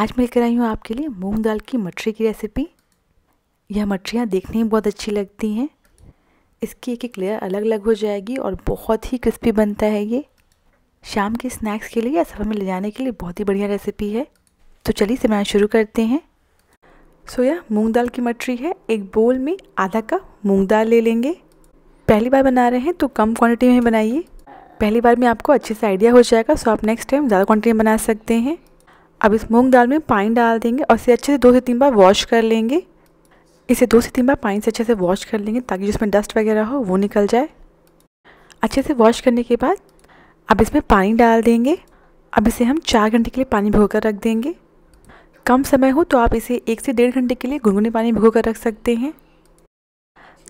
आज मैं लेकर आई हूँ आपके लिए मूंग दाल की मटरी की रेसिपी यह मटरियाँ देखने में बहुत अच्छी लगती हैं इसकी एक एक लेयर अलग अलग हो जाएगी और बहुत ही क्रिस्पी बनता है ये शाम के स्नैक्स के लिए या सफर में ले जाने के लिए बहुत ही बढ़िया रेसिपी है तो चलिए इसे बनाना शुरू करते हैं सो यह मूंग दाल की मटरी है एक बोल में आधा कप मूंग दाल ले लेंगे पहली बार बना रहे हैं तो कम क्वांटिटी में बनाइए पहली बार में आपको अच्छे से आइडिया हो जाएगा सो आप नेक्स्ट टाइम ज़्यादा क्वांटिटी में बना सकते हैं अब इस मूंग दाल में पानी डाल देंगे और इसे अच्छे से दो से तीन बार वॉश कर लेंगे इसे दो से तीन बार पानी से अच्छे से वॉश कर लेंगे ताकि जिसमें डस्ट वगैरह हो वो निकल जाए अच्छे से वॉश करने के बाद अब इसमें पानी डाल देंगे अब इसे हम चार घंटे के लिए पानी भिगो कर रख देंगे कम समय हो तो आप इसे एक से डेढ़ घंटे के लिए गुनगुने पानी भिगो कर रख सकते हैं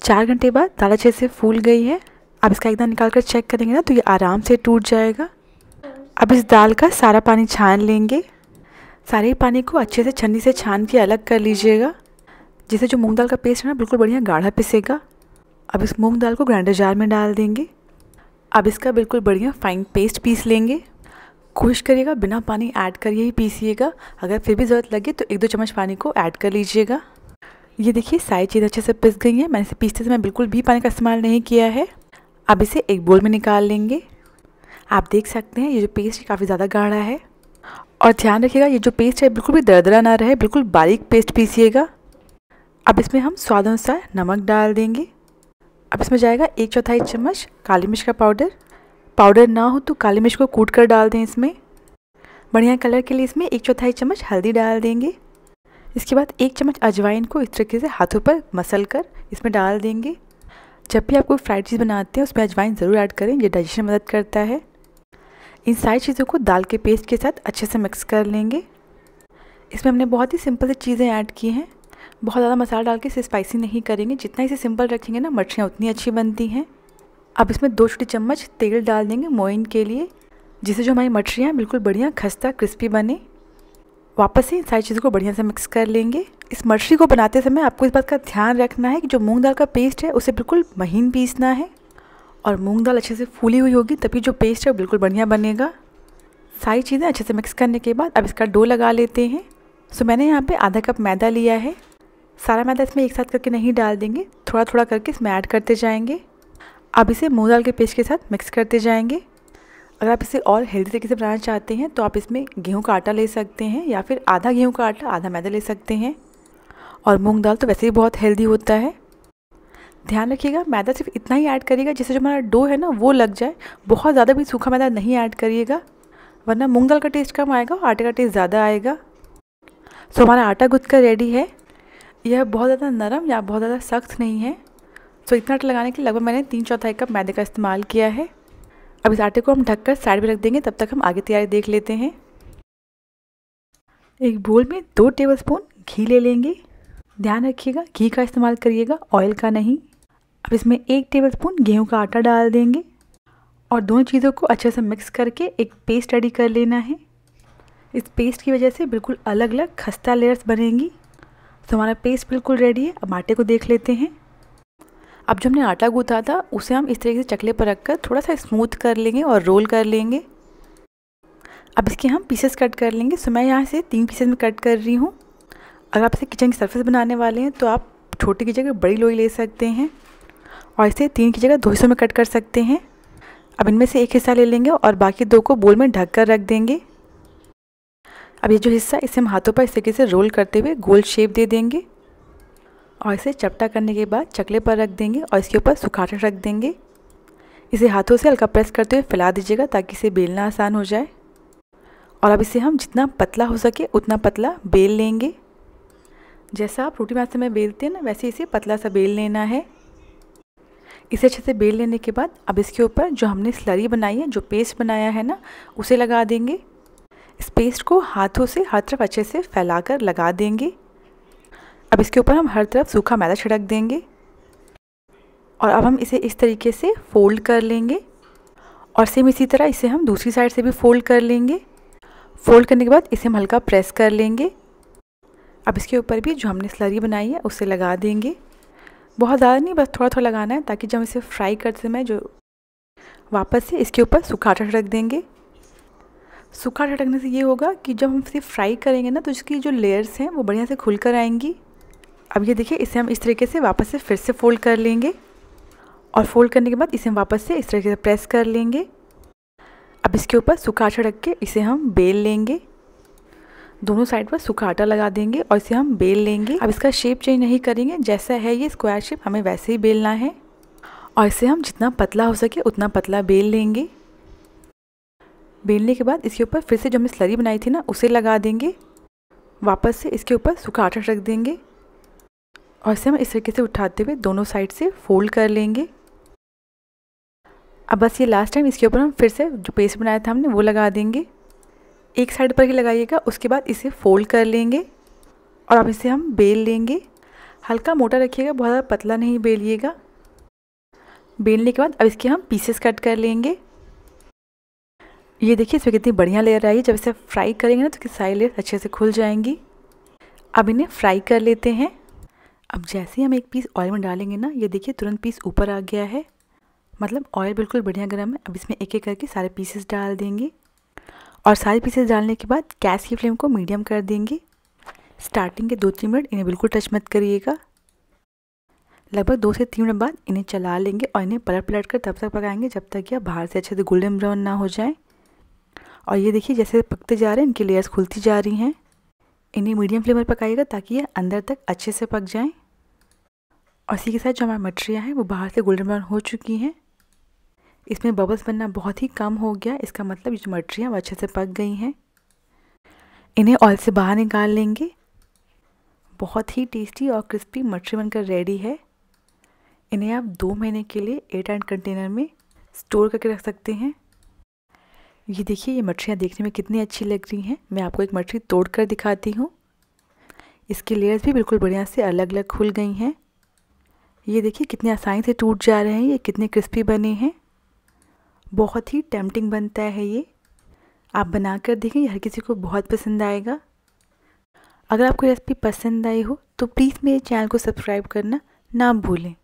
चार घंटे बाद दाल अच्छे से फूल गई है अब इसका एकदम निकाल कर चेक करेंगे ना तो ये आराम से टूट जाएगा अब इस दाल का सारा पानी छान लेंगे सारे पानी को अच्छे से छन्नी से छान के अलग कर लीजिएगा जिससे जो मूंग दाल का पेस्ट है ना बिल्कुल बढ़िया गाढ़ा पिसेगा अब इस मूंग दाल को ग्राइंडर जार में डाल देंगे अब इसका बिल्कुल बढ़िया फाइन पेस्ट पीस लेंगे कोशिश करिएगा बिना पानी ऐड करिए ही पीसिएगा अगर फिर भी ज़रूरत लगे तो एक दो चम्मच पानी को ऐड कर लीजिएगा ये देखिए सारी चीज़ अच्छे से पिस गई है मैंने इसे पीसते समय बिल्कुल भी पानी का इस्तेमाल नहीं किया है अब इसे एक बोल में निकाल लेंगे आप देख सकते हैं ये जो पेस्ट काफ़ी ज़्यादा गाढ़ा है और ध्यान रखिएगा ये जो पेस्ट है बिल्कुल भी दरदरा ना रहे बिल्कुल बारीक पेस्ट पीसीएगा अब इसमें हम स्वाद अनुसार नमक डाल देंगे अब इसमें जाएगा एक चौथाई चम्मच काली मिर्च का पाउडर पाउडर ना हो तो काली मिर्च को कूट कर डाल दें इसमें बढ़िया कलर के लिए इसमें एक चौथाई चम्मच हल्दी डाल देंगे इसके बाद एक चम्मच अजवाइन को इस तरीके से हाथों पर मसल कर इसमें डाल देंगे जब भी आप कोई फ्राइड चीज़ बनाते हैं उसमें अजवाइन ज़रूर ऐड करें ये डाइजेशन मदद करता है इन सारी चीज़ों को दाल के पेस्ट के साथ अच्छे से मिक्स कर लेंगे इसमें हमने बहुत ही सिंपल सी चीज़ें ऐड की हैं बहुत ज़्यादा मसाला डाल के इसे स्पाइसी नहीं करेंगे जितना इसे सिंपल रखेंगे ना मछलियाँ उतनी अच्छी बनती हैं अब इसमें दो छोटी चम्मच तेल डाल देंगे मोइन के लिए जिससे जो हमारी मछलियाँ बिल्कुल बढ़िया खस्ता क्रिस्पी बने वापस से इन सारी चीज़ों को बढ़िया से मिक्स कर लेंगे इस मछली को बनाते समय आपको इस बात का ध्यान रखना है कि जो मूंग दाल का पेस्ट है उसे बिल्कुल महीन पीसना है और मूंग दाल अच्छे से फूली हुई होगी तभी जो पेस्ट है बिल्कुल बढ़िया बनेगा सारी चीज़ें अच्छे से मिक्स करने के बाद अब इसका डो लगा लेते हैं सो मैंने यहाँ पे आधा कप मैदा लिया है सारा मैदा इसमें एक साथ करके नहीं डाल देंगे थोड़ा थोड़ा करके इसमें ऐड करते जाएंगे अब इसे मूंग दाल के पेस्ट के साथ मिक्स करते जाएंगे अगर आप इसे और हेल्दी तरीके से बनाना चाहते हैं तो आप इसमें गेहूं का आटा ले सकते हैं या फिर आधा गेहूं का आटा आधा मैदा ले सकते हैं और मूंग दाल तो वैसे ही बहुत हेल्दी होता है ध्यान रखिएगा मैदा सिर्फ इतना ही ऐड करिएगा जिससे जो हमारा डो है ना वो लग जाए बहुत ज़्यादा भी सूखा मैदा नहीं ऐड करिएगा वरना मूंग दाल का टेस्ट कम आएगा और आटे का टेस्ट ज़्यादा आएगा सो हमारा आटा गुद कर रेडी है यह बहुत ज़्यादा नरम या बहुत ज़्यादा सख्त नहीं है सो इतना आटा लगाने के लिए लगभग मैंने तीन चौथाई कप मैदे का इस्तेमाल किया है अब इस आटे को हम ढककर साइड में रख देंगे तब तक हम आगे तैयारी देख लेते हैं एक बोल में दो टेबलस्पून घी ले लेंगे ध्यान रखिएगा घी का इस्तेमाल करिएगा ऑयल का नहीं अब इसमें एक टेबल स्पून गेहूँ का आटा डाल देंगे और दोनों चीज़ों को अच्छे से मिक्स करके एक पेस्ट रेडी कर लेना है इस पेस्ट की वजह से बिल्कुल अलग अलग खस्ता लेयर्स बनेंगी तो हमारा पेस्ट बिल्कुल रेडी है अब आटे को देख लेते हैं अब जो हमने आटा गूँथा था उसे हम इस तरीके से चकले पर कर थोड़ा सा स्मूथ कर लेंगे और रोल कर लेंगे अब इसके हम पीसेस कट कर लेंगे सो मैं यहाँ से तीन पीसेस में कट कर रही हूँ अगर आप इसे किचन की सरफेस बनाने वाले हैं तो आप छोटी की जगह बड़ी लोई ले सकते हैं और इसे तीन की जगह दो हिस्सों में कट कर सकते हैं अब इनमें से एक हिस्सा ले लेंगे और बाकी दो को बोल में ढक कर रख देंगे अब ये जो हिस्सा इसे हम हाथों पर इस तरीके से रोल करते हुए गोल शेप दे देंगे और इसे चपटा करने के बाद चकले पर रख देंगे और इसके ऊपर सुखाटर रख देंगे इसे हाथों से हल्का प्रेस करते हुए फैला दीजिएगा ताकि इसे बेलना आसान हो जाए और अब इसे हम जितना पतला हो सके उतना पतला बेल लेंगे जैसा आप रोटी मास्ते में बेलते हैं ना वैसे इसे पतला सा बेल लेना है इसे अच्छे से बेल लेने के बाद अब इसके ऊपर जो हमने स्लरी बनाई है जो पेस्ट बनाया है ना उसे लगा देंगे इस पेस्ट को हाथों से हर तरफ अच्छे से फैलाकर लगा देंगे अब इसके ऊपर हम हर तरफ सूखा मैदा छिड़क देंगे और अब हम इसे इस तरीके से फोल्ड कर लेंगे और सेम इसी तरह इसे हम दूसरी साइड से भी फोल्ड कर लेंगे फोल्ड करने के बाद इसे हम हल्का प्रेस कर लेंगे अब इसके ऊपर भी जो हमने स्लरी बनाई है उसे लगा देंगे बहुत ज़्यादा नहीं बस थोड़ा थोड़ा लगाना है ताकि जब इसे फ्राई करते समय जो वापस से इसके ऊपर सूखा ठटक देंगे सूखा ठटकने से ये होगा कि जब हम इसे फ्राई करेंगे ना तो इसकी जो लेयर्स हैं वो बढ़िया से खुल कर आएंगी अब ये देखिए इसे हम इस तरीके से वापस से फिर से फोल्ड कर लेंगे और फोल्ड करने के बाद इसे हम वापस से इस तरीके से प्रेस कर लेंगे अब इसके ऊपर सूखा छड़क के इसे हम बेल लेंगे दोनों साइड पर सूखा आटा लगा देंगे और इसे हम बेल लेंगे अब इसका शेप चेंज नहीं करेंगे जैसा है ये स्क्वायर शेप हमें वैसे ही बेलना है और इसे हम जितना पतला हो सके उतना पतला बेल लेंगे बेलने के बाद इसके ऊपर फिर से जो हमने स्लरी बनाई थी ना उसे लगा देंगे वापस से इसके ऊपर सूखा आटा रख देंगे और इसे हम इस तरीके से उठाते हुए दोनों साइड से फोल्ड कर लेंगे अब बस ये लास्ट टाइम इसके ऊपर हम फिर से जो पेस्ट बनाया था हमने वो लगा देंगे एक साइड पर ही लगाइएगा उसके बाद इसे फोल्ड कर लेंगे और अब इसे हम बेल लेंगे हल्का मोटा रखिएगा बहुत ज़्यादा पतला नहीं बेलिएगा बेलने के बाद अब इसके हम पीसेस कट कर लेंगे ये देखिए इसमें कितनी बढ़िया लेयर आई जब इसे फ्राई करेंगे ना तो कि सारी लेयर अच्छे से खुल जाएंगी अब इन्हें फ्राई कर लेते हैं अब जैसे ही हम एक पीस ऑयल में डालेंगे ना ये देखिए तुरंत पीस ऊपर आ गया है मतलब ऑयल बिल्कुल बढ़िया गर्म है अब इसमें एक एक करके सारे पीसेस डाल देंगे और सारी पीसेस डालने के बाद गैस की फ्लेम को मीडियम कर देंगे स्टार्टिंग के दो तीन मिनट इन्हें बिल्कुल टच मत करिएगा लगभग दो से तीन मिनट बाद इन्हें चला लेंगे और इन्हें पलट पलट कर तब तक पकाएंगे जब तक यह बाहर से अच्छे से गोल्डन ब्राउन ना हो जाए और ये देखिए जैसे पकते जा रहे हैं इनकी लेयर्स खुलती जा रही हैं इन्हें मीडियम फ्लेम पर पकाइएगा ताकि ये अंदर तक अच्छे से पक जाएं और इसी के साथ जो हमारा मटरियाँ हैं वो बाहर से गोल्डन ब्राउन हो चुकी हैं इसमें बबल्स बनना बहुत ही कम हो गया इसका मतलब ये मटरियाँ अच्छे से पक गई हैं इन्हें ऑयल से बाहर निकाल लेंगे बहुत ही टेस्टी और क्रिस्पी मटरी बनकर रेडी है इन्हें आप दो महीने के लिए एयर एंड कंटेनर में स्टोर करके रख सकते हैं ये देखिए ये मछलियाँ देखने में कितनी अच्छी लग रही हैं मैं आपको एक मछली तोड़ कर दिखाती हूँ इसके लेयर्स भी बिल्कुल बढ़िया से अलग अलग खुल गई हैं ये देखिए कितने आसानी से टूट जा रहे हैं ये कितने क्रिस्पी बने हैं बहुत ही टेम्पटिंग बनता है ये आप बना कर देखें हर किसी को बहुत पसंद आएगा अगर आपको रेसिपी पसंद आई हो तो प्लीज़ मेरे चैनल को सब्सक्राइब करना ना भूलें